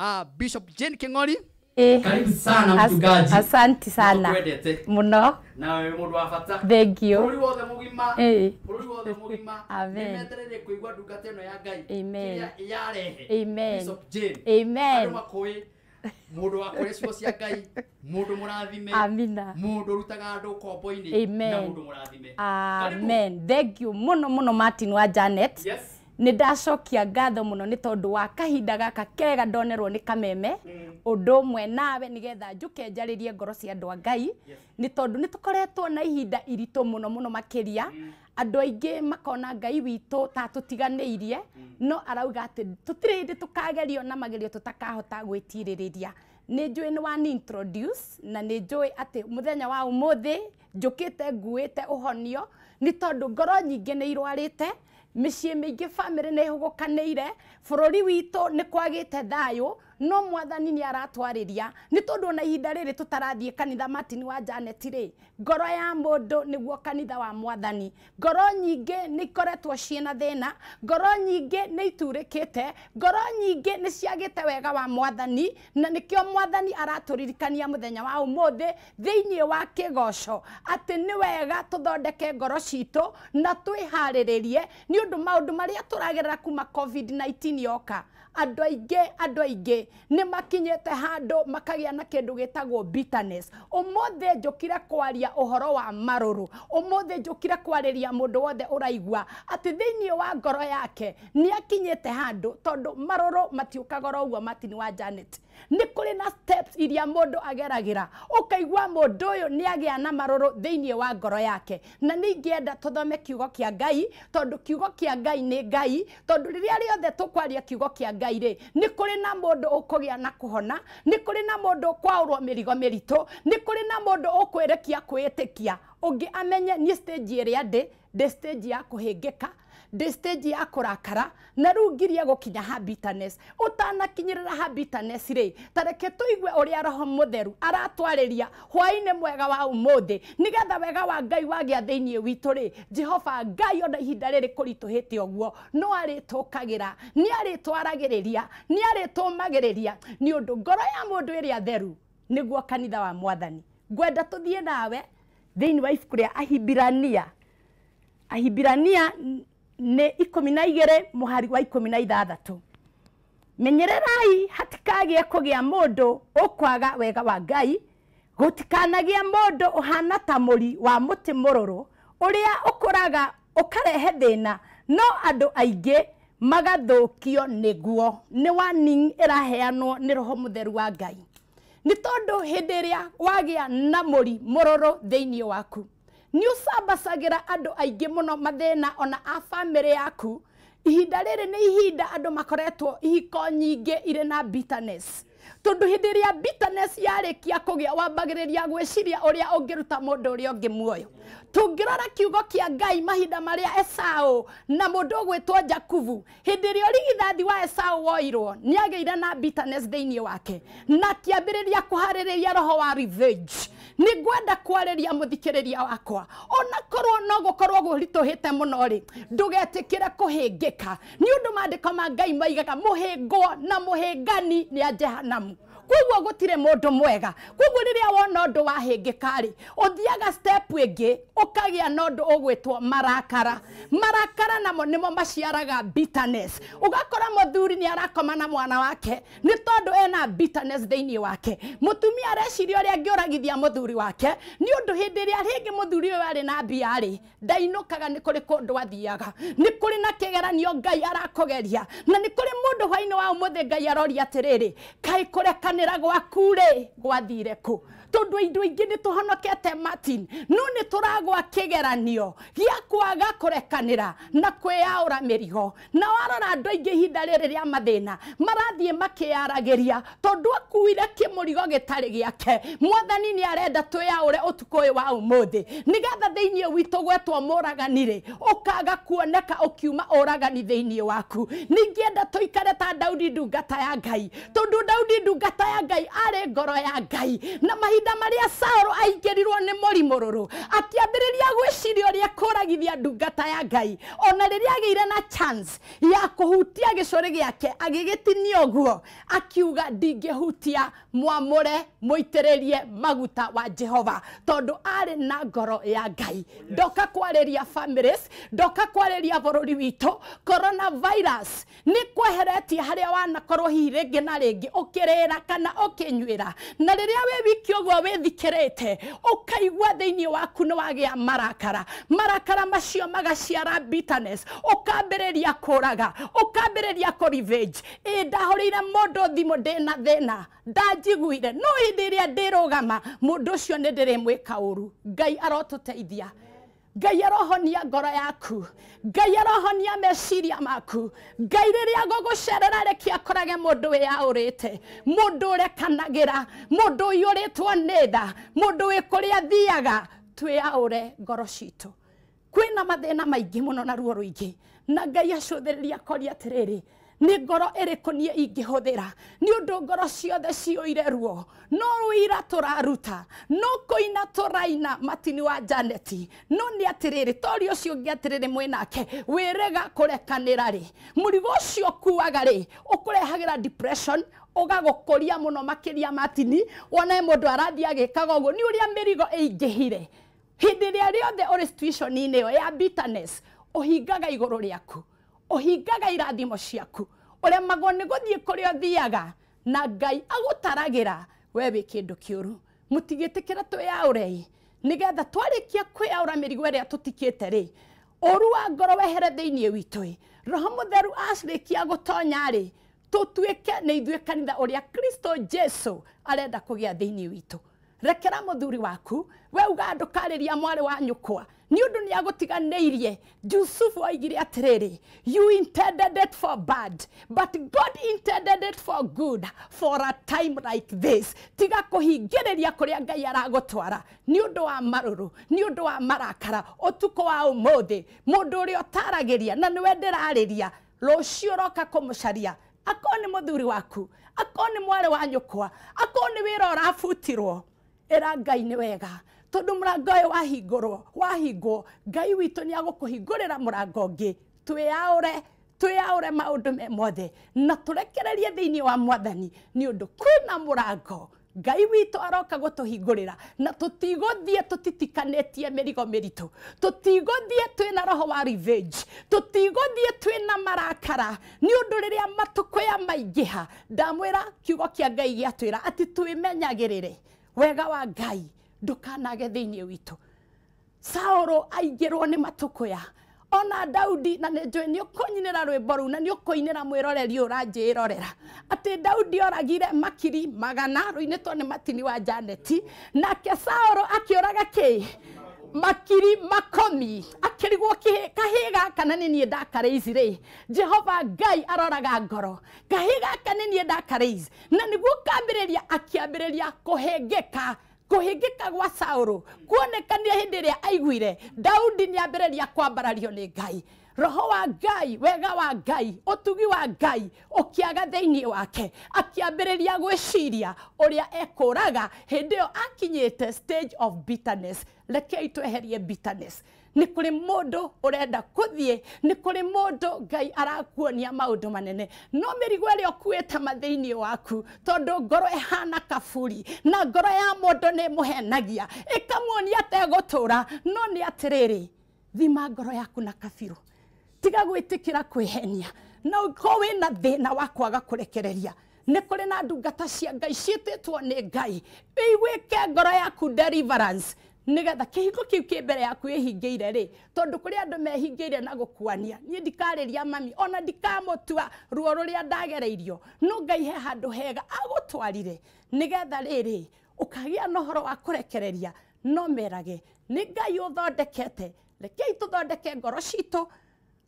uh, Bishop Jane King'ori eh, karibu sana mchungaji asanti sana muno nawe mundu wa bata mugima eh. mugima amen ya ngai amen yarehe amen bishop jane amen andu mundu wa kuri cia ngai mundu murathime amina mundu rutaga andu kombo na mundu murathime amen thank you muno muno martin wa janet yes nä ndacokia ngatho må no nä tondå wa kahinda gaka kega ndonerwo nä kameme å mm. mwe nawe nä getha njå kenjarä rie ngoro cia andå a ngai nä tondå nä tå koretwo na ihinda iritå må no må no makä ria mm. andå aingä makona ngai witå ta tå tiganä irie mm. no arauga atä tå tirä hä ndä tå kagerio na magerio tå takahota gwä tirä rä ria nä njå nä introduce na nä njå atä må thenya wa å må thä njå kä te nguä te å honio nä tondå ngoro nyingä nä irwarä te mä mä ciä ingä bamä rä gå kanä ire bå rå ri witå nä kwagä te thayå no mwathani nä aratwarä nä tondå na ihinda rä rä tå tarathiä kanitha matini wa janeti rä ngoro ya må ndå nä guo kanitha wa mwathani ngoro nyingä nä ikoretwo ciäna thä na ngoro nyingä nä iturä kä te ngoro nyingä nä ciagä te wega wa mwathani na nä kä o mwathani aratå ririkania må thenya wa må thä thä inä wa kä goco atä nä wega tå thondeke ngoro citå na twä harä rä rie nä å ndå maå ndå marä a tå ragerera kuma covid-19 yoka andå aingä andå aingä nä makinyä te handå makagä a na kä ndå gä tagwo å måthä njå kire kwaria å horo wa marå rå å måthä njå kire kwarä ria må ndå wothe å raigua atä thä iniä wa ngoro yake nä akinyä te handå tondå marå rå matiå kagoro å guo matini wa janet nä kå rä na steps iria må ndå ageragä ra å kaigua må ndå å yå nä agä a na marå thä inä wa ngoro yake na nä ingä tå thome kiugo kä ngai tondå kiugo kä ngai nä ngai tondå rä rä a rĩothe tå kwaria kiugo kä ngai rä nä kå rä na må ndå å kå gä a na kå hona nä kå rä na må ndå kwaå mä rigo mä ritå nä kå rä na må ndå å kwä rä kia kwä tä kia å ngä amenye niä stage ä rä a ndä ndä stage ya kå hä ngä ka ndi stage ya kurakara na riu ngirie gukinya ha bitterness utanakinyirira ha bitterness ri tareke tuigue uria roho mutheru ria hwainä mwega wa nä nigetha wega wa ngai wagia thiinie witu ri jehova ngai ona ihinda te å guo no tå ni rä ni nä ni undu ngoro ya mundu iria theru guo kanitha wa mwathani ngwenda tuthie nawe thiini wa ibuku a ahibirania ahibirania ikå mi na må hari wa mi na ithathatå menyererai må ndå å kwaga wega wa ngai ndå å hana ta ri wa kå raga å karehe thä na no andũ aingĩ magathũkio nĩguo nĩ ä raheanwo nä roho theru wa ngai ä rä a wagä a na rå thä thĩiniĩ waku nä å cambacagä ra andå aingä må no ona a bamä yaku ihinda rä rä nä ihinda andå makoretwo ihiko nyingä irä na bitterness tondå hä rä bitterness yarä kia kå gä a wambagä rä ria gwä ciria å rä a å ngä ruta må ndå å rä a å ngä muoyo tå ngä rora kiugo kia ngai mahinda maria esaũ na mundu ũgwĩtwo jakubu hĩndĩ ĩrĩa ũrigithathi wa esaũ woirwo nĩ na bitterness thĩinĩ wake na akĩambĩrĩria kũharĩrĩria roho wa revenge nä ngwenda kwarä ria må thikä rä ria wakwa ona korwo no gå korwo gå ritå hä te må no rä ndå getä kä re kå hä ngä ka nä å ndå mandä ko ma ngai maigaga må hä ngwo na må hä ngani nä a jehanamu koguo gutire mundu mwega koguo riria wona undu wahingika ri uthiaga step ingi ukagia na undu ugwitwo marakara marakara namo nimo maciaraga bitterness ugakora muthuri ni arakoma na mwana wake ni tondu ena bitterness thiini wake mutumia areciria uria angioragithia muthuri wake ni undu hindi iria ringi muthuri uyu ari na mbia ri ndainukaga ni kuri kundu athiaga ni kuri na kigeranio ngai arakugeria na ni kuri mundu hwaini wa umuthi ngai aroria atiriri kai kurekana guaneira guacure guadireko tondu indo ingi ni tuhonokete martin no ni turagwa kigeranio gia kwaga kurekanira na kwiyaura mirigo na warora andu aingä ihinda riri ria mathina marathie må rigo gä kimurigo gitari giake mwathani ni arenda twiyaure å uyu wa umuthi thä thiini witå gwetwo å ukaga kuoneka ukiuma uragani thiini waku ningienda ikare ta daudi ndungata ya ngai tondå daudi ndungata ya ngai arä ngoro ya ngai na mahi mahinda maria sauro aingirirwo ni murimururu akiambiriria gwiciria aria kuragithia ndungata ya ngai ona riria agiire na chance ya agä gä tinia å guo akiuga ndingihutia mwamure muitiririe maguta wa jehova tondå arä na ngoro ya ngai ndoka kwarä ria ndoka kwariria bururi witu virus ni kweheretie a wanakorwo hihi ngä na rä ra kana ra na a wä wiki å kaigua thä inä waku wagä a marakara marakara macio magaciara bitterness ukambĩrĩria kũraga ukambĩrĩria kũriveji ĩ ndahoreire mũndũ thimũ ndĩna thĩna ndanjiguire no hĩndĩ ĩrĩa ndĩrũgama mũndũ ũcio nĩ ndĩrĩmwĩka ũru ngai arotũteithia ngai arohonia ngoro yaku ngai arohonia meciria maku ngai rĩrĩa gũgũcerera reke akorage mũndũ wĩyaũrĩte mũndũ ũrekanagĩra mũndũ ũiyũrĩtwo nĩ tha mũndũ wĩ kũrĩa thiaga twĩyaũre ngoro citũ kwina mathina maingi muno na ruo ruingi na ngai acuthiriria akoria atiriri nä ngoro ä kå niä ingä thä å ndå ngoro ciothe ciåire ruo no wira tå raruta no kå ina tå raina matini wa janeti no nä atä rä rä tori å cio ngä atä rä rä mwä nake wä rega rekanä ra må rigo å cio kuaga rä å kå rehagä ra ågagåkå ria må no makä ria matini wone må ndå arathi agä kaga å guo nä å rä a mä rigo ä hire hindi ria riothe uri situation ine yo ya bitterness uhingaga iguru riaku uhingaga irathimo ciaku uremagwo ni guthii kuri uthiaga na ngai agutaragira we wi kindu kiuru mutigitikira twiyaurei nigetha twarikia kwiyaura mirigo iria tutikite ri uru wa ngoro wehere thiini witu roho mutheru acirikia gutonya ri tutuike ni ithuĩ kanitha uria kristo jesu arenda kugia thiini witu rekera muthuri waku we uga andu mwari wa nyukwa ni undu ni agutiganiirie jusufu oigire atiriri you intended it for bad but god intended it for good for a time like this tiga kuhingiriria kuria ngai aragutwara ni undu wa maruru ni undu wa marakara utuko wa umuthi mundu uria utaragiria na niwe ndirariria rucio roka kumucaria akorwo nä må thuri waku akorwo nä mwarä wa nyå kwa akorwo nä wä ra å rabutirwo era ngai nä wega tondå må rango å yå wahingå wahingwo ngai witå nä agå kå hingå rä ra må rango ngä twäaåre twäaåre maå ndå me mothe na tå rekererie thä iniä wa mwathani nä å ndå kwä na må rango ngai witå aroka gå tå hingå rä ra na tå tigå thiä tå titikanä mä rigo mä ritå tå tigå thiä twä na roho wa tå tigå thiä twä na marakara nä å ndå rä rä a matå kå ya maingä ha ndamwä ra kiugo kä a ngai gä atwä ra atä twä menyagä rä re wega wa ngai ndukanage thiini witu sauro aingirwo ni matukuya ona daudi na nä njå ä nä å kå nyinä ra rwä mbo rä na nä å kå inä ra mwä roreri å ranjä rorera atä daudi oragire makiri magana rå inä two nä matini wa janeti nake sauro akä å raga kä makiri makomi akĩrigwo kahĩ gaka na nĩ niĩ ndakarĩizi rĩ jehova ngai aroraga ngoro kahĩ gaka nĩ niĩ ndakarĩizi na nĩguo kambĩrĩria akĩambĩrĩria kũhĩngĩka kuhingika gwa sauro kuonekanire hĩndĩ ĩrĩa aiguire daudi nĩambĩrĩria kwambarario ni ngai roho wa ngai wega wa ngai utugi wa ngai ukiaga theini wake akiambiriria gwiciria uria ekuraga hindi iyo akinyite stage of bitterness rekei tweherie bitterness nä kå rä må ndå å renda kå thiä nä kå rä må ndå ngai arakuonia maå ndå manene no mä rigo ä rä a å kuä te mathä waku tondå ngoro ehana kaburi na ngoro ya må ndå nä må henagia ä kamuonia ategå tå ra no nä atä rä rä thima ngoro yaku na kabirå tiga gwitikira kwihenia na ko we wĩna thĩna wa kwaga kũrekereria ne kuri na ndungata cia ngai ciĩtĩtwo ni ngai ĩigwĩke ngoro yaku deliverance nigetha kihingo kiu ki mbere yaku ihingire ri tondu kuri andu mehingire na gukuania nie ndikariria mami ona tua ruo ruria ndagereirio no ngai he handu hega agutwarire nigetha riri ukagia na horo wa kurekereria no merage ni ngai uthondekete rekei thondeke ngoro citu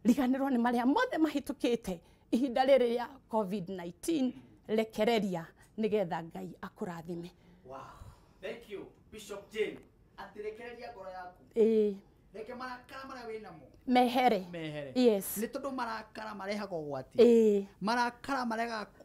riganirwo ni maria mothe mahitukite ihinda riri ria covid-19 rekereria nigetha ngai akurathime wow. thank you bishop jane atirekereria ngoro yaku ĩĩ reke marakara marĩa wĩ namo mehere mehere yes nä tondå marakara marehaga gwati ä marakara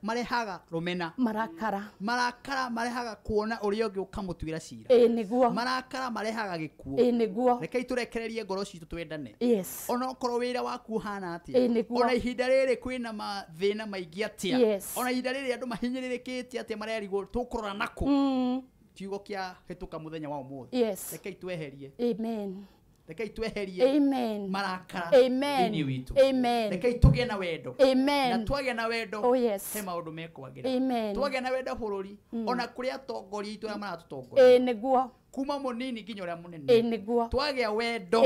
marehaga mena marakara marakara marehaga kuona å rä a å ngä å kamå tuä ra cira ä nä guo marakara marehaga gä kuo nä guo rekei tå rekererie ngoro citå twendane yes onokorwo wä ra waku å hana atä nä guo ona ihinda rä rä kwä na mathä na maingä atä a yes ona ihinda rä rä andå mahinyä rä rä kä te atä marerigwo tå korora nakå mm. kiugo kä a hä tå ka må thenya wa å må thä yes rekei tweherie amen reka tweherie amen marakara amen ni witu amen reka itugie na wendo amen na twage na wendo oh yes he maundu mekwagĩra amen twage na wendo bururi mm. ona kuria atongoria itu maratũtongoria ĩ guo kuma munini nginya uria munene e, niguo twagia wendo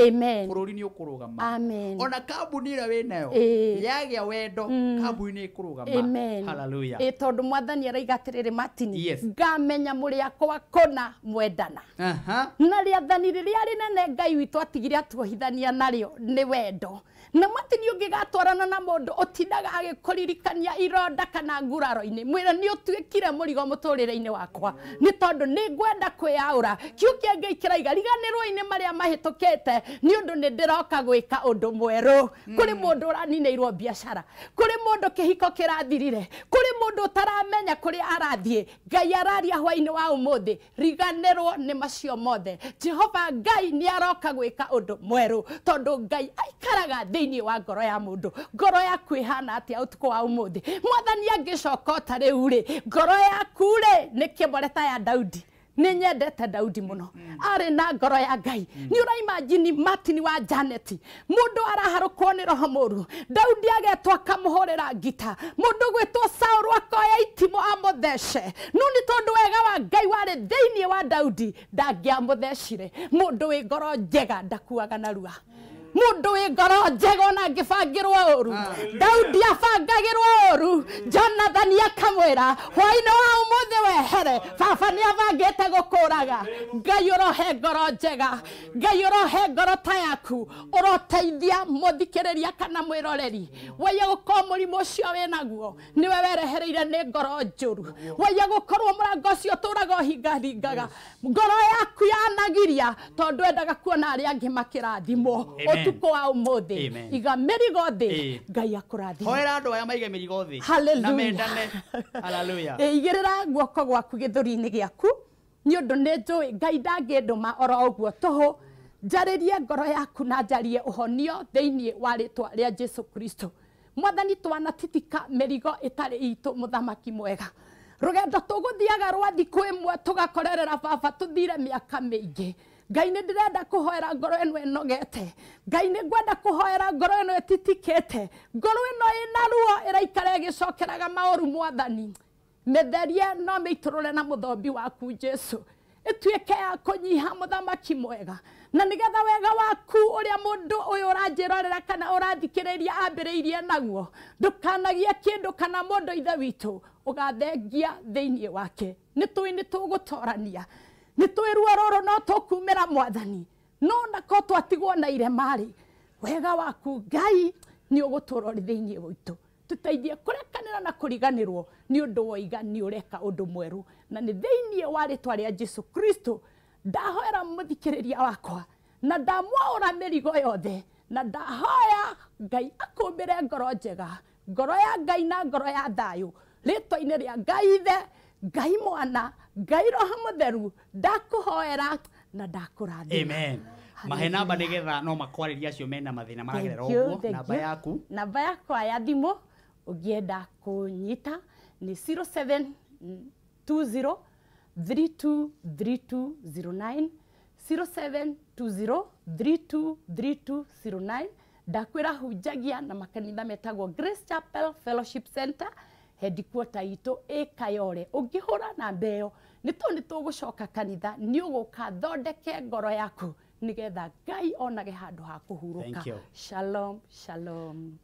bururi ni ukurugama ona kambuni ira we nayo e. yagia wendo mm. kambuni ni ikurugama haleluya e, tondu mwathani araiga atiriri matini yes. ngamenya muri akwa kona mwendana uh -huh. na riathani riria rinene ngai witu atigire atuohithania nario ni wendo na matini ungigatwarana na mundu utindaga agikuririkania ironda kana nguraro-ini mwira ni utuikire murigo muturire-ini wakwa ni tondu ni ngwenda kwiaura kiu kä ngä ikä riganä rwo-inä marä a mahä kete nä å ndå nä ndä roka gwä ka å ndå mwerå kå rä må mm. ndå å raninä irwo biacara kå rä må ndå kä hiko kä rathirire kå rä må ndå å taramenya kå rä arathiä ngai araria hwainä wa å må thä riganä rwo nä macio mothe jehova ngai nä aroka gwä ka å ndå mwerå tondå ngai aikaraga thä inä wa ngoro ya må ndå ngoro ya kwihana hana atä a å tukå wa å må thä mwathani angä coka å ta rä u rä ngoro yaku rä nä kä ya daudi nä nyendete daudi må no mm. arä na ngoro ya ngai mm. nä å raima jini matini wa janeti må ndå araharå kwo nä roho må ru daudi agetwo akamå hå rä ra ngita må ndå gwä two saå akoya itimå amå thece no nä tondå wega wa ngai warä thä inä wa daudi ndangä amå thecire må ndå wä ngoro njega ndakuaga narua mm mundu wi ngoro njega ona ngibangirwo uru ah. daudi abangagirwo uru jonathani akamwira hwainĩ wa ũmũthĩ wehere baba nĩ abangĩte gũkũraga ngai ũrohe ngoro njega ngai ũrohe ngoro ta yaku ũroteithia mũthikĩrĩria kana mwĩroreri waiya gũkorwo mũrimũ ũcio wĩ naguo nĩwe werehereire nĩ ngoro njũru waiya gũkorwo mũrango ũcio ũtũraga ũhingahingaga ngoro yaku yanagiria tondũ endaga kuona arĩa angĩ makĩrathimwo utuko wa umuthi iga mirigo thi ngai akurathi hoera andu aya maige mirigo thi na mendane haleluya igirira guoko gwaku githuri-ini giaku ni undu ni njui ngai ndanginduma oro uguo tuhu njaririe ngoro yaku na njarie uhonio thiini wa ritwa ria jesu kristo mwathani twana titika mirigo itari itu muthamaki mwega rugendo tuguthiaga rwa thiku imwe tugakorerera baba tuthire miaka miingi ngai nä ndä renda kå hoera ngoro ä no ä nogete ngai nä ngwenda kå hoera ngoro ä no ä titikä te ngoro ä no ä na ruo ä raikara ä gä cokeraga maåru mwathani mä therie no mä itå rå re na må thombi waku jesu ä tuä ke ya kå nyiha må thamaki mwega na nä getha wega waku å å rä a må ndå uria mundu uyu uranjirorera kana å rathikä rä ria urathikiriria ambiriirie naguo ndå kanagia kä ndå kana må ndå ithe witå å gathengia thä inä wake nä nä tå gå torania nä twä rua rå rå no tå mwathani no nako twatigwo na iremarä wega waku ngai nä å gå tå rori thä inä rekanä ra na kuriganirwo riganä undu woiga ni ureka undu mweru na ni thä wa a jesu kristo ndahoera må thikä rä ria wakwa na ndamwaå ra mä rigo yothe na ndahoya ngai akå mbä re ngoro njega ngoro ya ngai na ngoro ya thayå rä twa-inä rä a ngai ithe ngai mwana ngai theru ndakå hoera na ndakurathima mahe namba nä getha no makwarä acio mena mathä na maragerera å namba yaku namba yakwa ya thimå å ngä enda kå nyita nä 0720 323209 0720 323209 ndakwä ra hunjagia na makanitha metagwo grace chapel fellowship center hedikwota ito ä kayore å ngä hå ra namba ä yo nä nä tå gå coka kanitha nä å gå thondeke ngoro yaku nä getha ngai onage handå ha kå hurå ka shalom shalom